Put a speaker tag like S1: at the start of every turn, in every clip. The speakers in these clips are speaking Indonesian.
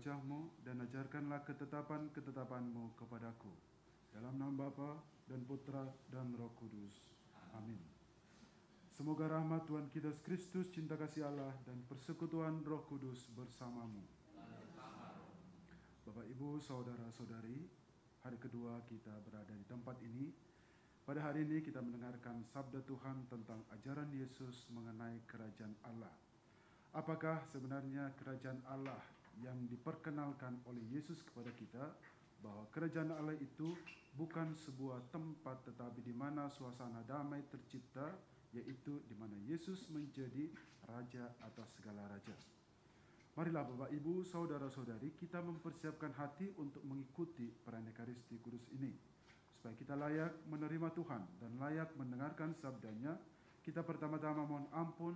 S1: wajahmu dan ajarkanlah ketetapan-ketetapanmu kepadaku. Dalam nama Bapa dan Putra dan Roh Kudus. Amin. Semoga rahmat Tuhan kita Kristus, cinta kasih Allah, dan persekutuan Roh Kudus bersamamu. Bapak, Ibu, Saudara-saudari, hari kedua kita berada di tempat ini. Pada hari ini kita mendengarkan sabda Tuhan tentang ajaran Yesus mengenai kerajaan Allah. Apakah sebenarnya kerajaan Allah yang diperkenalkan oleh Yesus kepada kita bahwa kerajaan Allah itu bukan sebuah tempat tetapi di mana suasana damai tercipta yaitu di mana Yesus menjadi raja atas segala raja. Marilah Bapak Ibu, saudara-saudari kita mempersiapkan hati untuk mengikuti peran Ekaristi Kudus ini supaya kita layak menerima Tuhan dan layak mendengarkan sabdanya. Kita pertama-tama mohon ampun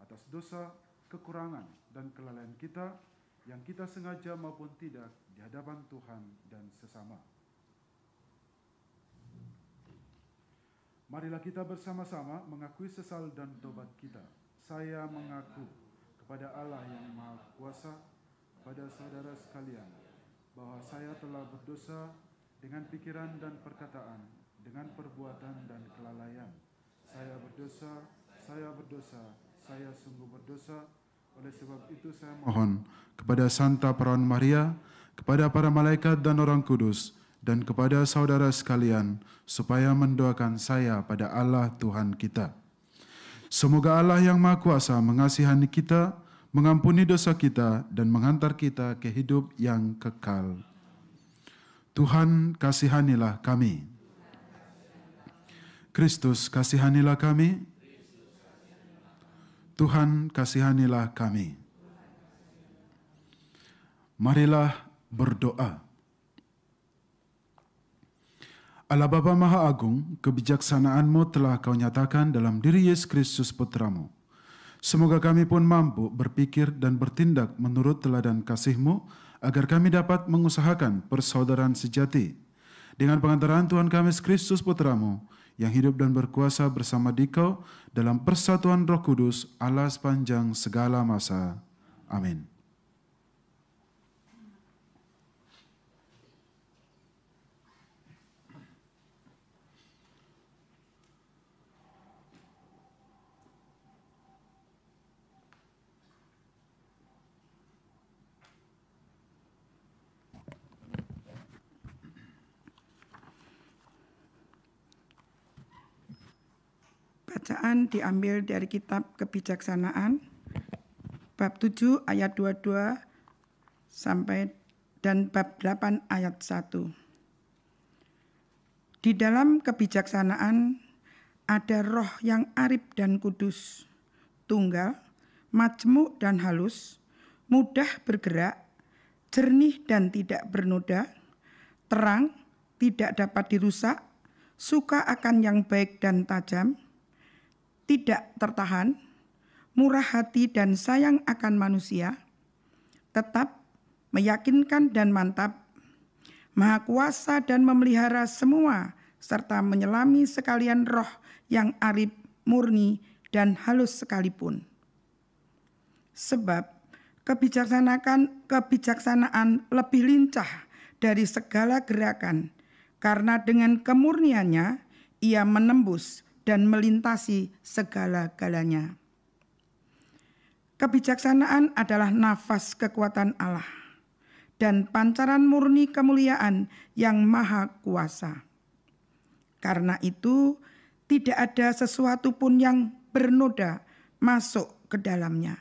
S1: atas dosa, kekurangan dan kelalaian kita yang kita sengaja maupun tidak di hadapan Tuhan dan sesama. Marilah kita bersama-sama mengakui sesal dan tobat kita. Saya mengaku kepada Allah yang Maha Kuasa, kepada saudara sekalian, bahwa saya telah berdosa dengan pikiran dan perkataan, dengan perbuatan dan kelalaian. Saya berdosa, saya berdosa, saya sungguh berdosa, oleh sebab itu saya mohon kepada Santa Perawan Maria, kepada para malaikat dan orang kudus, dan kepada saudara sekalian, supaya mendoakan saya pada Allah Tuhan kita. Semoga Allah yang Maha Kuasa mengasihani kita, mengampuni dosa kita, dan mengantar kita ke hidup yang kekal. Tuhan, kasihanilah kami. Kristus, kasihanilah kami. Tuhan kasihanilah kami. Marilah berdoa. Allah Bapa Maha Agung, kebijaksanaanmu telah kau nyatakan dalam diri Yesus Kristus Putramu. Semoga kami pun mampu berpikir dan bertindak menurut teladan kasihmu, agar kami dapat mengusahakan persaudaraan sejati. Dengan pengantaran Tuhan kami Kristus Putramu, yang hidup dan berkuasa bersama dikau dalam persatuan roh kudus Allah sepanjang segala masa. Amin.
S2: Bacaan diambil dari kitab kebijaksanaan bab 7 ayat 22 sampai dan bab 8 ayat 1. Di dalam kebijaksanaan ada roh yang arif dan kudus, tunggal, majemuk dan halus, mudah bergerak, jernih dan tidak bernoda, terang, tidak dapat dirusak, suka akan yang baik dan tajam, tidak tertahan, murah hati dan sayang akan manusia, tetap meyakinkan dan mantap, maha kuasa dan memelihara semua, serta menyelami sekalian roh yang arif, murni, dan halus sekalipun. Sebab kebijaksanaan, kebijaksanaan lebih lincah dari segala gerakan, karena dengan kemurniannya ia menembus dan melintasi segala-galanya. Kebijaksanaan adalah nafas kekuatan Allah dan pancaran murni kemuliaan yang maha kuasa. Karena itu, tidak ada sesuatu pun yang bernoda masuk ke dalamnya.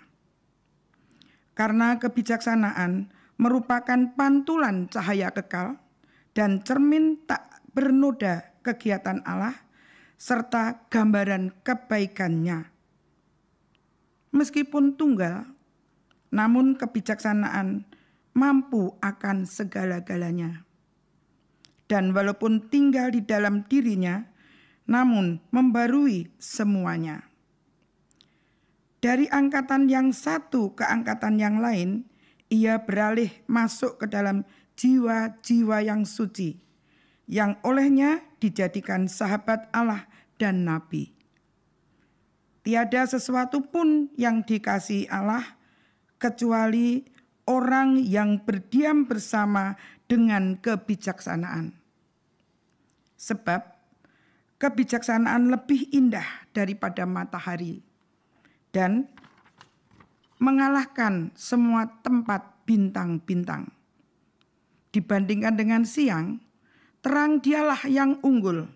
S2: Karena kebijaksanaan merupakan pantulan cahaya kekal dan cermin tak bernoda kegiatan Allah – serta gambaran kebaikannya. Meskipun tunggal, namun kebijaksanaan mampu akan segala-galanya. Dan walaupun tinggal di dalam dirinya, namun membarui semuanya. Dari angkatan yang satu ke angkatan yang lain, ia beralih masuk ke dalam jiwa-jiwa yang suci, yang olehnya dijadikan sahabat Allah dan nabi. Tiada sesuatu pun yang dikasih Allah kecuali orang yang berdiam bersama dengan kebijaksanaan. Sebab kebijaksanaan lebih indah daripada matahari dan mengalahkan semua tempat bintang-bintang. Dibandingkan dengan siang, terang dialah yang unggul,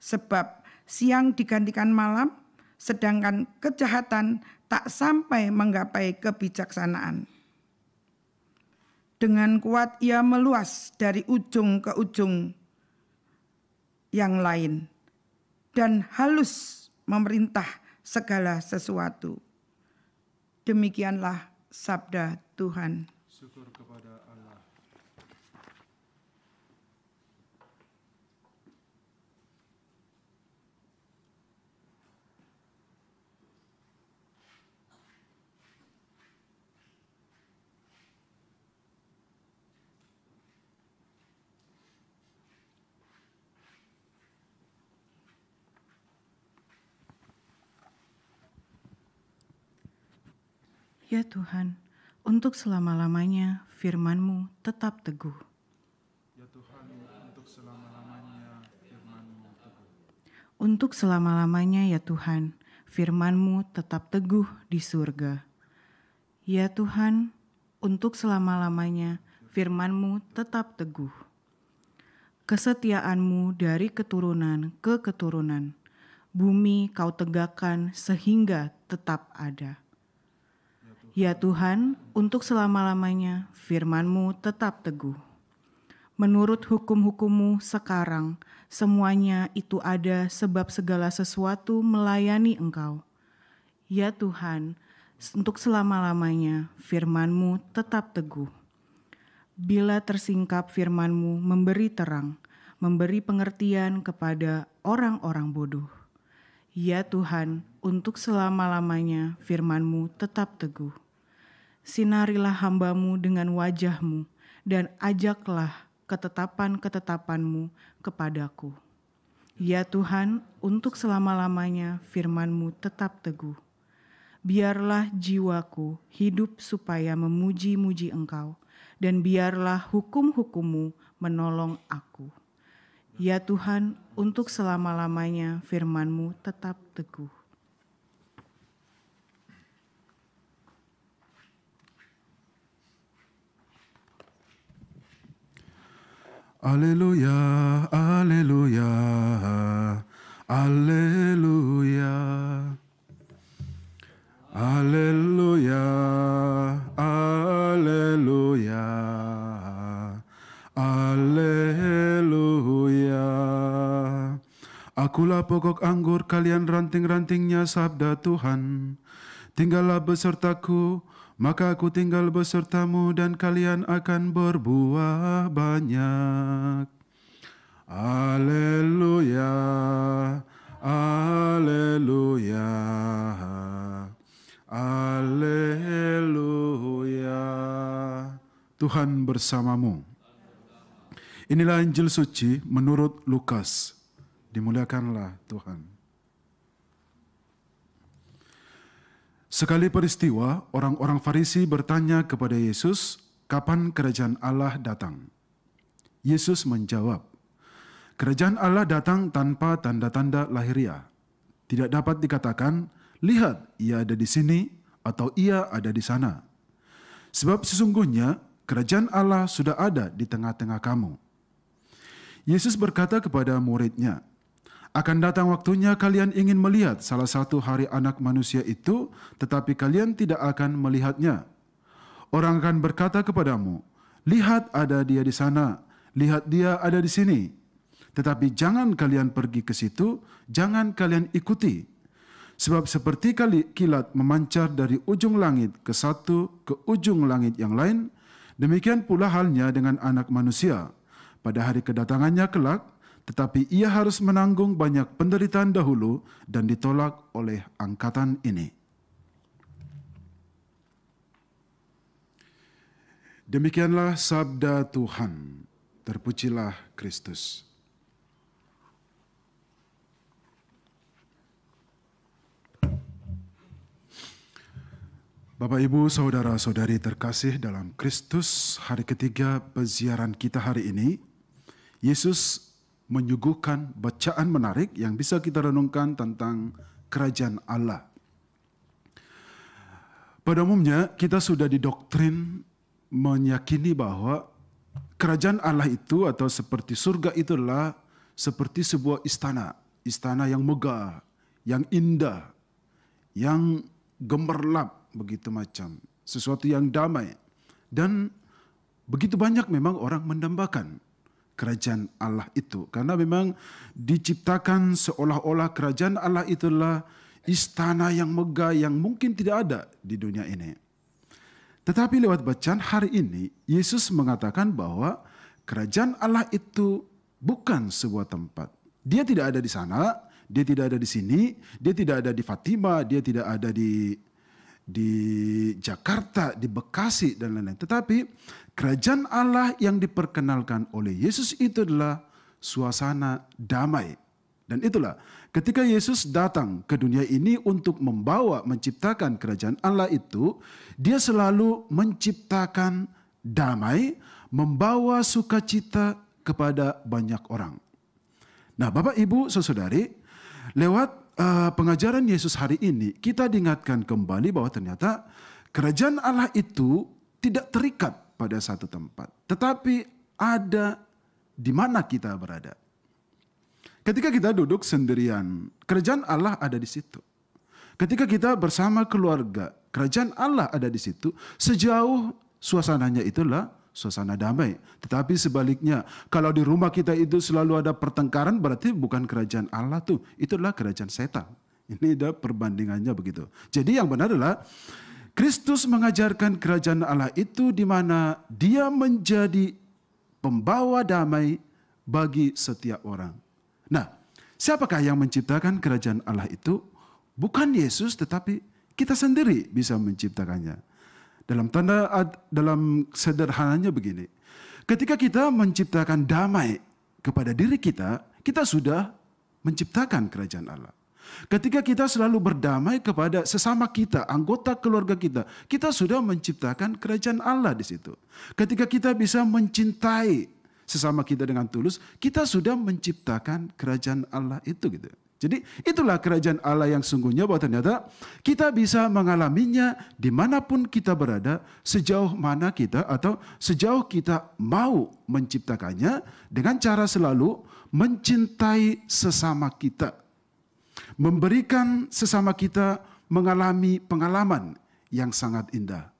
S2: sebab siang digantikan malam, sedangkan kejahatan tak sampai menggapai kebijaksanaan. Dengan kuat ia meluas dari ujung ke ujung yang lain dan halus memerintah segala sesuatu. Demikianlah sabda Tuhan.
S3: Syukur
S4: Ya Tuhan, untuk selama-lamanya firman-Mu tetap teguh.
S1: Ya Tuhan, untuk selama-lamanya firman-Mu
S4: teguh. Untuk selama-lamanya ya Tuhan, firman-Mu tetap teguh di surga. Ya Tuhan, untuk selama-lamanya firman-Mu tetap teguh. Kesetiaan-Mu dari keturunan ke keturunan, bumi Kau tegakkan sehingga tetap ada. Ya Tuhan, untuk selama-lamanya firman-Mu tetap teguh. Menurut hukum-hukum-Mu sekarang, semuanya itu ada sebab segala sesuatu melayani Engkau. Ya Tuhan, untuk selama-lamanya firman-Mu tetap teguh. Bila tersingkap firman-Mu memberi terang, memberi pengertian kepada orang-orang bodoh. Ya Tuhan, untuk selama-lamanya firmanmu tetap teguh. Sinarilah hambamu dengan wajahmu, dan ajaklah ketetapan-ketetapanmu kepadaku. Ya Tuhan, untuk selama-lamanya firmanmu tetap teguh. Biarlah jiwaku hidup supaya memuji-muji engkau, dan biarlah hukum-hukummu menolong aku. Ya Tuhan, untuk selama-lamanya firmanmu tetap teguh.
S1: Aleluya, aleluya, aleluya. Aleluya, aleluya, aleluya. Akulah pokok anggur, kalian ranting-rantingnya sabda Tuhan. Tinggallah besertaku, maka aku tinggal besertamu dan kalian akan berbuah banyak. Haleluya, haleluya, haleluya. Tuhan bersamamu. Inilah Injil suci menurut Lukas. Dimuliakanlah Tuhan. Sekali peristiwa, orang-orang Farisi bertanya kepada Yesus, "Kapan kerajaan Allah datang?" Yesus menjawab, "Kerajaan Allah datang tanpa tanda-tanda lahiriah. Tidak dapat dikatakan, 'Lihat, ia ada di sini,' atau 'Ia ada di sana.' Sebab sesungguhnya kerajaan Allah sudah ada di tengah-tengah kamu." Yesus berkata kepada muridnya, akan datang waktunya kalian ingin melihat salah satu hari anak manusia itu, tetapi kalian tidak akan melihatnya. Orang akan berkata kepadamu, Lihat ada dia di sana, lihat dia ada di sini. Tetapi jangan kalian pergi ke situ, jangan kalian ikuti. Sebab seperti kali kilat memancar dari ujung langit ke satu ke ujung langit yang lain, demikian pula halnya dengan anak manusia. Pada hari kedatangannya kelak, tetapi ia harus menanggung banyak penderitaan dahulu dan ditolak oleh angkatan ini. Demikianlah sabda Tuhan. Terpujilah Kristus. Bapak, Ibu, Saudara-saudari terkasih dalam Kristus, hari ketiga peziaran kita hari ini, Yesus menyuguhkan bacaan menarik yang bisa kita renungkan tentang kerajaan Allah. Pada umumnya kita sudah didoktrin meyakini bahwa kerajaan Allah itu atau seperti surga itulah seperti sebuah istana, istana yang megah, yang indah, yang gemerlap begitu macam, sesuatu yang damai. Dan begitu banyak memang orang mendambakan kerajaan Allah itu. Karena memang diciptakan seolah-olah kerajaan Allah itulah istana yang megah yang mungkin tidak ada di dunia ini. Tetapi lewat bacaan hari ini, Yesus mengatakan bahwa kerajaan Allah itu bukan sebuah tempat. Dia tidak ada di sana, dia tidak ada di sini, dia tidak ada di Fatima, dia tidak ada di di Jakarta, di Bekasi dan lain-lain. Tetapi Kerajaan Allah yang diperkenalkan oleh Yesus itu adalah suasana damai. Dan itulah ketika Yesus datang ke dunia ini untuk membawa menciptakan kerajaan Allah itu, dia selalu menciptakan damai, membawa sukacita kepada banyak orang. Nah, Bapak Ibu, Saudari, lewat uh, pengajaran Yesus hari ini kita diingatkan kembali bahwa ternyata kerajaan Allah itu tidak terikat pada satu tempat. Tetapi ada di mana kita berada. Ketika kita duduk sendirian, kerajaan Allah ada di situ. Ketika kita bersama keluarga, kerajaan Allah ada di situ. Sejauh suasananya itulah suasana damai. Tetapi sebaliknya, kalau di rumah kita itu selalu ada pertengkaran, berarti bukan kerajaan Allah tuh. Itulah kerajaan setan. Ini ada perbandingannya begitu. Jadi yang benar adalah Kristus mengajarkan kerajaan Allah itu di mana dia menjadi pembawa damai bagi setiap orang. Nah, siapakah yang menciptakan kerajaan Allah itu? Bukan Yesus tetapi kita sendiri bisa menciptakannya. Dalam tanda dalam sederhananya begini. Ketika kita menciptakan damai kepada diri kita, kita sudah menciptakan kerajaan Allah. Ketika kita selalu berdamai kepada sesama kita, anggota keluarga kita, kita sudah menciptakan kerajaan Allah di situ. Ketika kita bisa mencintai sesama kita dengan tulus, kita sudah menciptakan kerajaan Allah itu gitu. Jadi itulah kerajaan Allah yang sungguhnya bahwa ternyata kita bisa mengalaminya dimanapun kita berada, sejauh mana kita atau sejauh kita mau menciptakannya dengan cara selalu mencintai sesama kita memberikan sesama kita mengalami pengalaman yang sangat indah.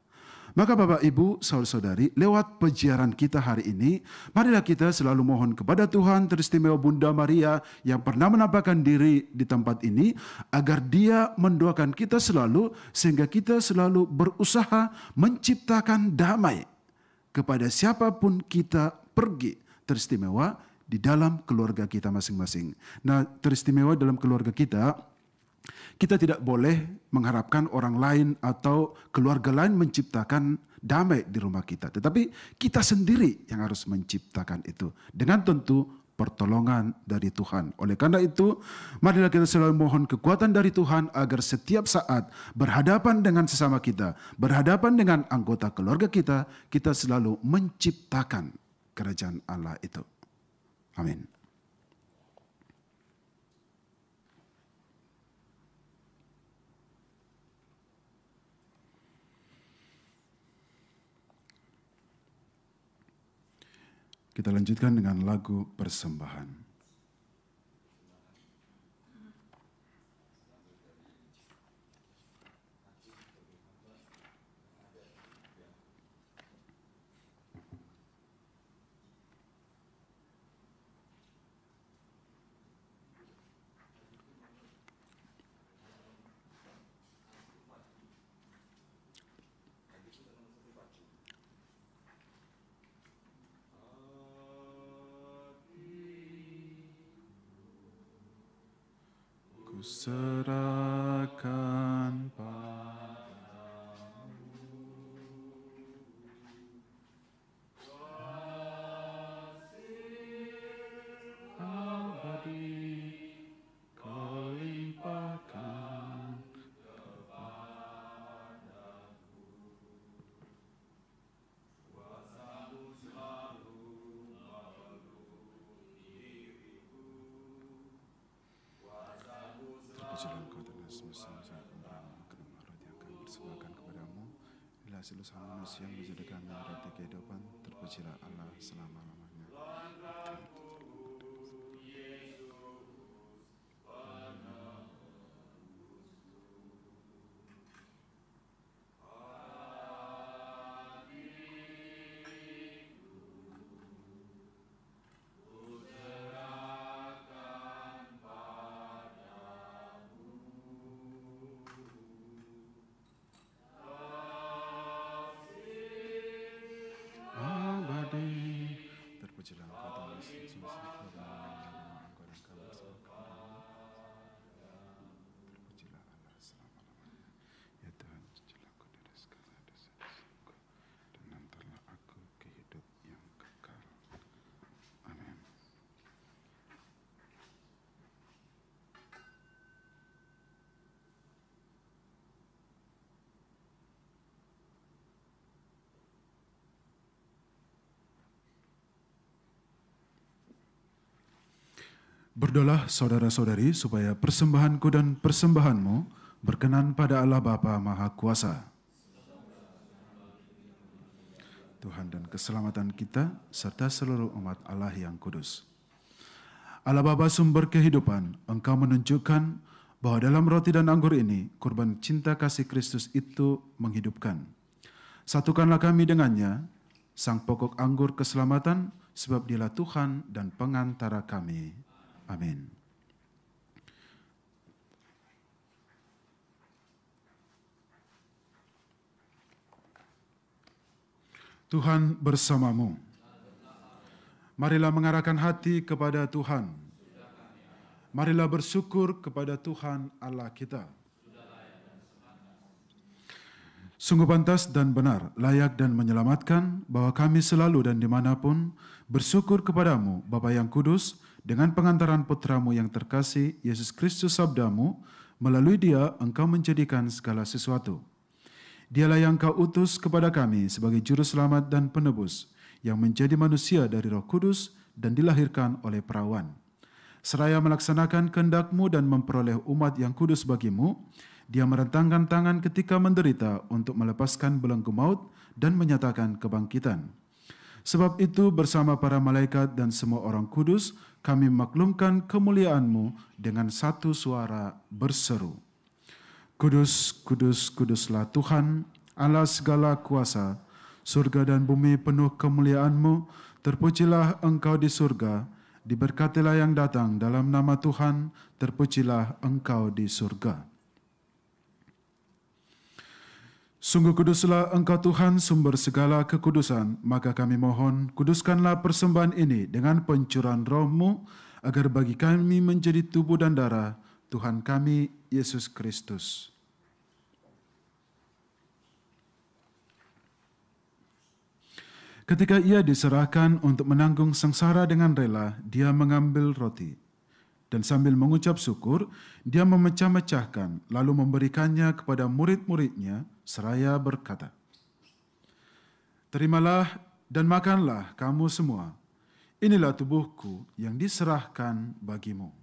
S1: Maka Bapak Ibu, Saudara-saudari, lewat peziaran kita hari ini, marilah kita selalu mohon kepada Tuhan teristimewa Bunda Maria yang pernah menampakkan diri di tempat ini, agar dia mendoakan kita selalu, sehingga kita selalu berusaha menciptakan damai kepada siapapun kita pergi, teristimewa di dalam keluarga kita masing-masing. Nah, teristimewa dalam keluarga kita, kita tidak boleh mengharapkan orang lain atau keluarga lain menciptakan damai di rumah kita. Tetapi kita sendiri yang harus menciptakan itu. Dengan tentu pertolongan dari Tuhan. Oleh karena itu, marilah kita selalu mohon kekuatan dari Tuhan agar setiap saat berhadapan dengan sesama kita, berhadapan dengan anggota keluarga kita, kita selalu menciptakan kerajaan Allah itu. Amén. Kita lanjutkan dengan lagu persembahan. hasil usaha manusia menjadikan kami roti kehidupan terpujilah Allah selama-lamanya Berdolah saudara-saudari supaya persembahanku dan persembahanmu berkenan pada Allah Bapa Maha Kuasa. Tuhan dan keselamatan kita serta seluruh umat Allah yang kudus. Allah Bapa sumber kehidupan, Engkau menunjukkan bahwa dalam roti dan anggur ini kurban cinta kasih Kristus itu menghidupkan. Satukanlah kami dengannya, sang pokok anggur keselamatan, sebab dialah Tuhan dan pengantara kami. Amén. Tuhan bersamamu. Marilah mengarahkan hati kepada Tuhan. Marilah bersyukur kepada Tuhan Allah kita. Sungguh pantas dan benar, layak dan menyelamatkan bahwa kami selalu dan dimanapun bersyukur kepadamu, Bapa yang kudus, dengan pengantaran putramu yang terkasih, Yesus Kristus sabdamu, melalui dia engkau menjadikan segala sesuatu. Dialah yang kau utus kepada kami sebagai juru selamat dan penebus, yang menjadi manusia dari roh kudus dan dilahirkan oleh perawan. Seraya melaksanakan kehendakmu dan memperoleh umat yang kudus bagimu, dia merentangkan tangan ketika menderita untuk melepaskan belenggu maut dan menyatakan kebangkitan.' Sebab itu bersama para malaikat dan semua orang kudus kami maklumkan kemuliaanMu dengan satu suara berseru. Kudus, kudus, kuduslah Tuhan, Allah segala kuasa, surga dan bumi penuh kemuliaanMu. mu terpujilah Engkau di surga, diberkatilah yang datang dalam nama Tuhan, terpujilah Engkau di surga. Sungguh kuduslah Engkau Tuhan sumber segala kekudusan, maka kami mohon kuduskanlah persembahan ini dengan pencurahan rohmu, agar bagi kami menjadi tubuh dan darah Tuhan kami, Yesus Kristus. Ketika ia diserahkan untuk menanggung sengsara dengan rela, dia mengambil roti. Dan sambil mengucap syukur, dia memecah-mecahkan, lalu memberikannya kepada murid-muridnya, seraya berkata, Terimalah dan makanlah kamu semua, inilah tubuhku yang diserahkan bagimu.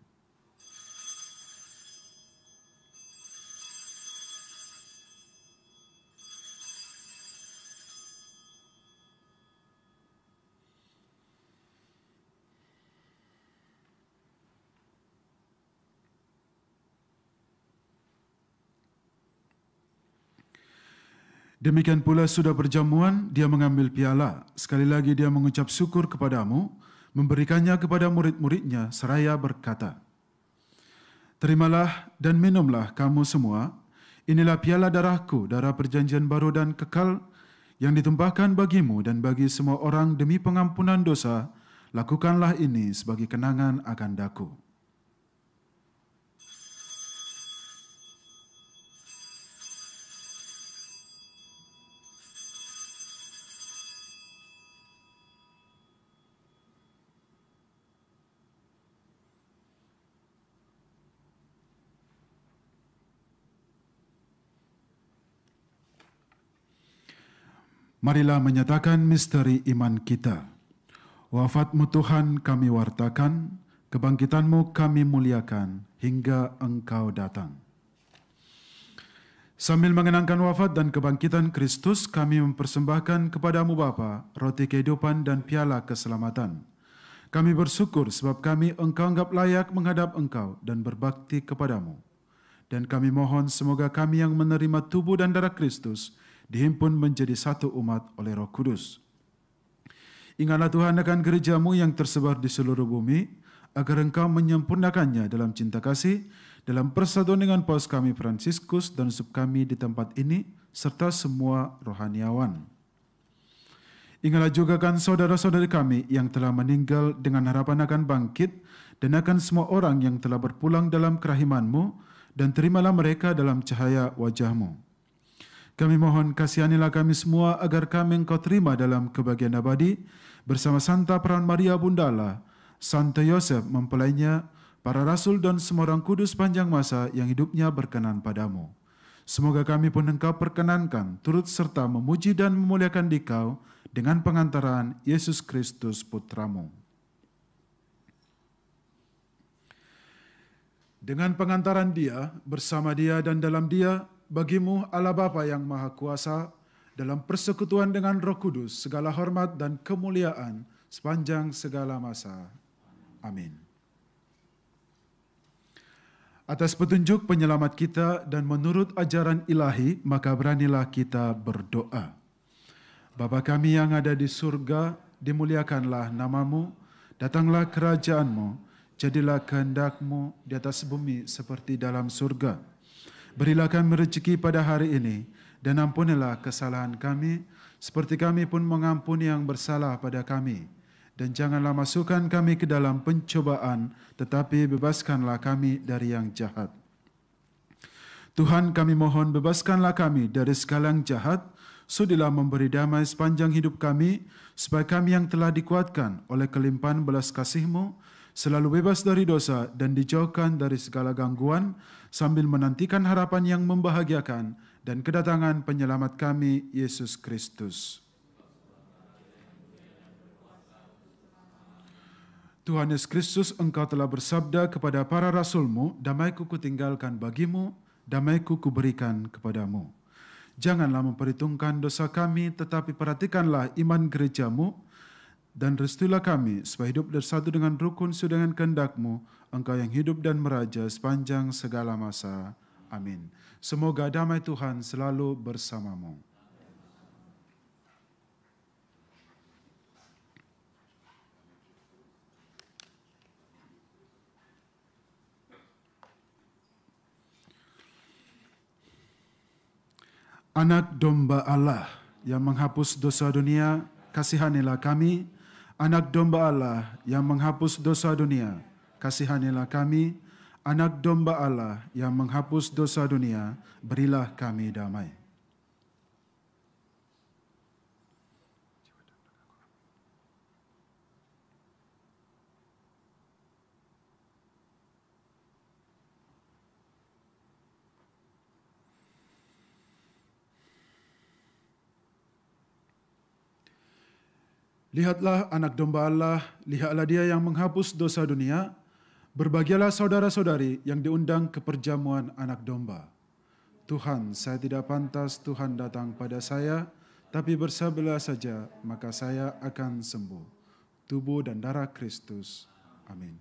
S1: Demikian pula sudah berjamuan, dia mengambil piala. Sekali lagi dia mengucap syukur kepadamu, memberikannya kepada murid-muridnya seraya berkata, Terimalah dan minumlah kamu semua, inilah piala darahku, darah perjanjian baru dan kekal, yang ditumpahkan bagimu dan bagi semua orang demi pengampunan dosa, lakukanlah ini sebagai kenangan akan daku.' Marilah menyatakan misteri iman kita. Wafatmu Tuhan kami wartakan, kebangkitanmu kami muliakan hingga engkau datang. Sambil mengenangkan wafat dan kebangkitan Kristus, kami mempersembahkan kepadamu Bapa roti kehidupan dan piala keselamatan. Kami bersyukur sebab kami engkau anggap layak menghadap engkau dan berbakti kepadamu. Dan kami mohon semoga kami yang menerima tubuh dan darah Kristus, dihimpun menjadi satu umat oleh Roh Kudus. Ingatlah Tuhan akan gerejamu yang tersebar di seluruh bumi, agar engkau menyempurnakannya dalam cinta kasih, dalam persatuan dengan paus kami Fransiskus dan sub kami di tempat ini, serta semua rohaniawan. Ingatlah juga kan saudara-saudari kami yang telah meninggal dengan harapan akan bangkit, dan akan semua orang yang telah berpulang dalam kerahimanmu, dan terimalah mereka dalam cahaya wajahmu. Kami mohon kasihanilah kami semua agar kami engkau terima dalam kebahagiaan abadi bersama Santa Peran Maria Bundala, Santa Yosef mempelainya, para rasul dan semua orang kudus panjang masa yang hidupnya berkenan padamu. Semoga kami pun engkau perkenankan turut serta memuji dan memuliakan dikau dengan pengantaran Yesus Kristus Putramu. Dengan pengantaran dia, bersama dia dan dalam dia, bagimu Allah Bapa yang Maha Kuasa, dalam persekutuan dengan Roh Kudus, segala hormat dan kemuliaan sepanjang segala masa. Amin. Atas petunjuk penyelamat kita dan menurut ajaran ilahi, maka beranilah kita berdoa. Bapa kami yang ada di surga, dimuliakanlah namamu, datanglah kerajaanmu, jadilah kehendakmu di atas bumi seperti dalam surga. Berilah kami rezeki pada hari ini, dan ampunilah kesalahan kami, seperti kami pun mengampuni yang bersalah pada kami. Dan janganlah masukkan kami ke dalam pencobaan, tetapi bebaskanlah kami dari yang jahat. Tuhan kami mohon bebaskanlah kami dari segala yang jahat, sudilah memberi damai sepanjang hidup kami, supaya kami yang telah dikuatkan oleh kelimpahan belas kasih-Mu, selalu bebas dari dosa dan dijauhkan dari segala gangguan, sambil menantikan harapan yang membahagiakan dan kedatangan penyelamat kami, Yesus Kristus. Tuhan Yesus Kristus, Engkau telah bersabda kepada para rasulmu, damaiku kutinggalkan bagimu, damaiku kuberikan kepadamu. Janganlah memperhitungkan dosa kami, tetapi perhatikanlah iman gerejamu, dan restulah kami supaya hidup bersatu dengan rukun sesuai dengan mu engkau yang hidup dan meraja sepanjang segala masa. Amin. Semoga damai Tuhan selalu bersamamu. Anak domba Allah yang menghapus dosa dunia, kasihanilah kami Anak domba Allah yang menghapus dosa dunia, kasihanilah kami. Anak domba Allah yang menghapus dosa dunia, berilah kami damai. Lihatlah anak domba Allah, lihatlah dia yang menghapus dosa dunia. Berbagilah saudara-saudari yang diundang ke perjamuan anak domba. Tuhan, saya tidak pantas Tuhan datang pada saya, tapi bersabarlah saja, maka saya akan sembuh. Tubuh dan darah Kristus. Amin.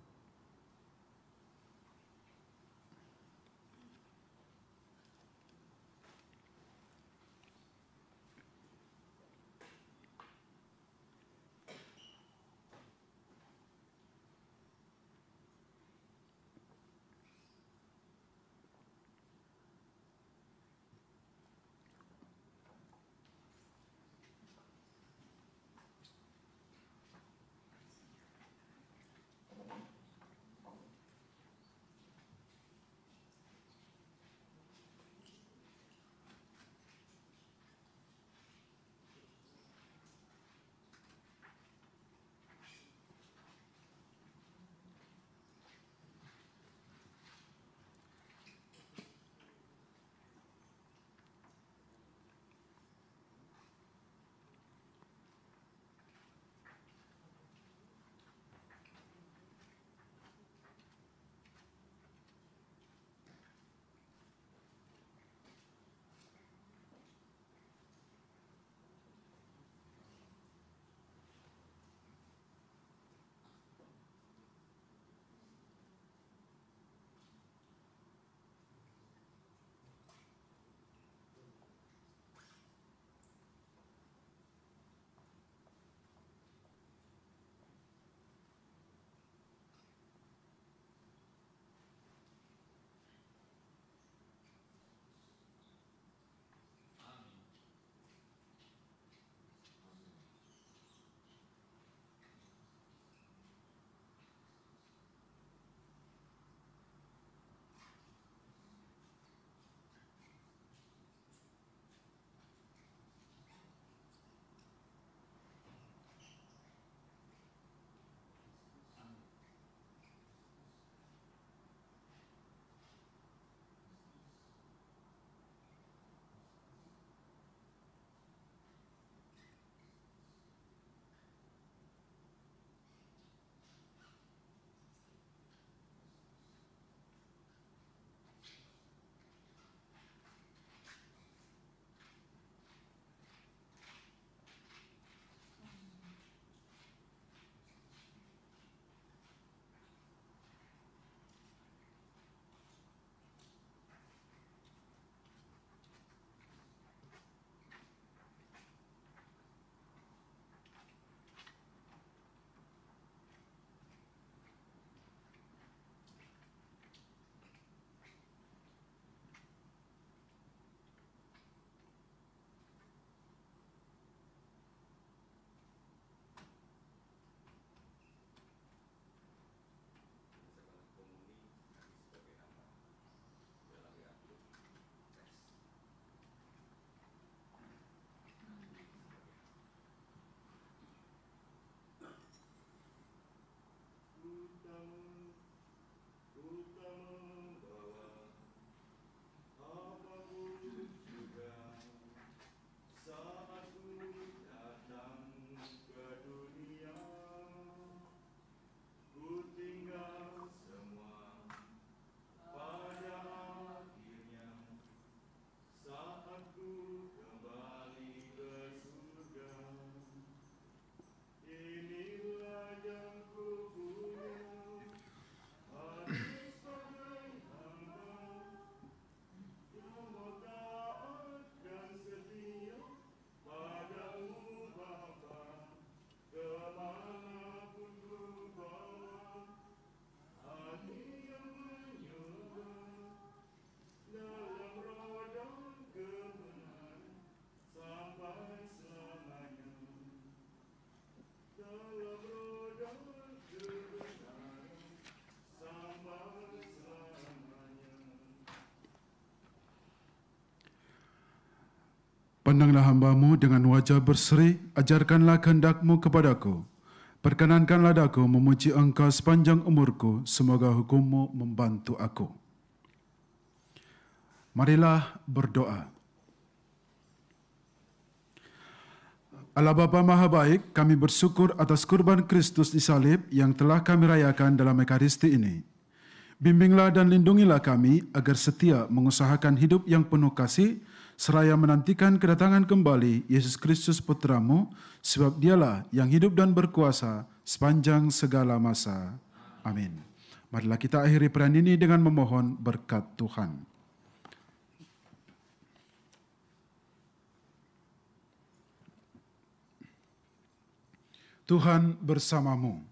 S1: No. Pandanglah hambamu dengan wajah berseri, ajarkanlah kehendakmu kepadaku. Perkenankanlah daku memuji engkau sepanjang umurku, semoga hukummu membantu aku. Marilah berdoa. Allah Bapa Maha Baik, kami bersyukur atas kurban Kristus di salib yang telah kami rayakan dalam Ekaristi ini. Bimbinglah dan lindungilah kami agar setia mengusahakan hidup yang penuh kasih, seraya menantikan kedatangan kembali Yesus Kristus putramu, sebab dialah yang hidup dan berkuasa sepanjang segala masa. Amin. Marilah kita akhiri peran ini dengan memohon berkat Tuhan. Tuhan bersamamu.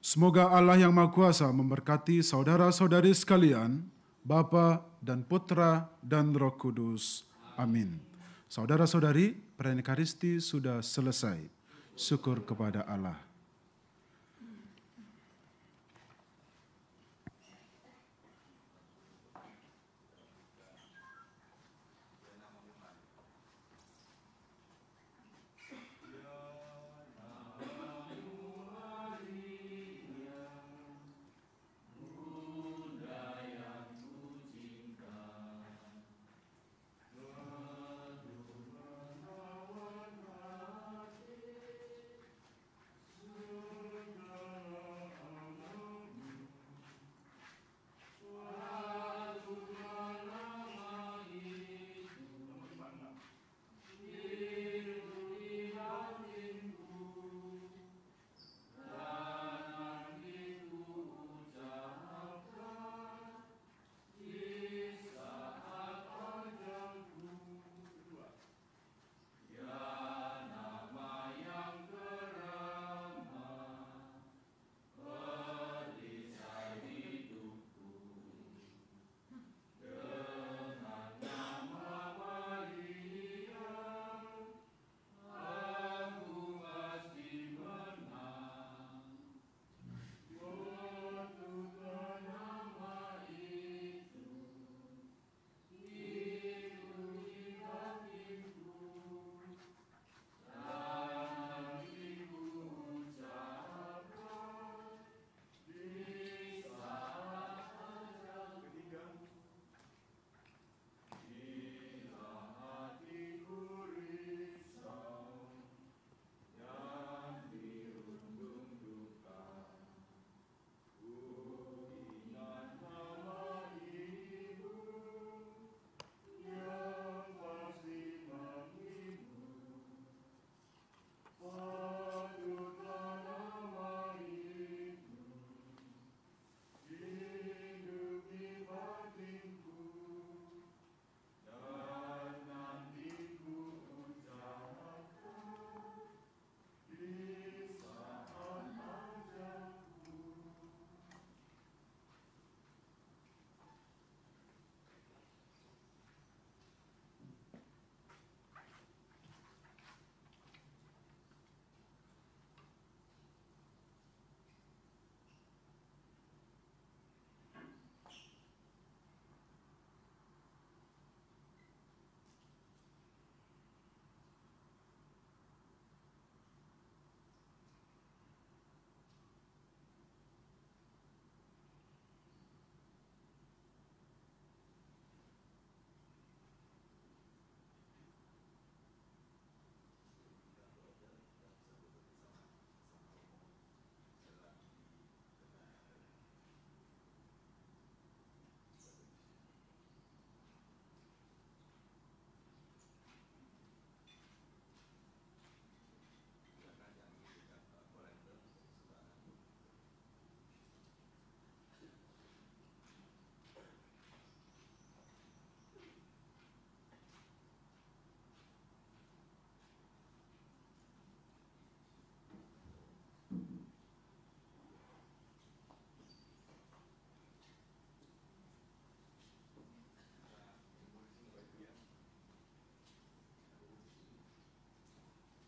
S1: Semoga Allah yang Maha Kuasa memberkati saudara-saudari sekalian Bapa dan Putra dan Roh Kudus. Amin. Saudara-saudari, perayaan Ekaristi sudah selesai. Syukur kepada Allah.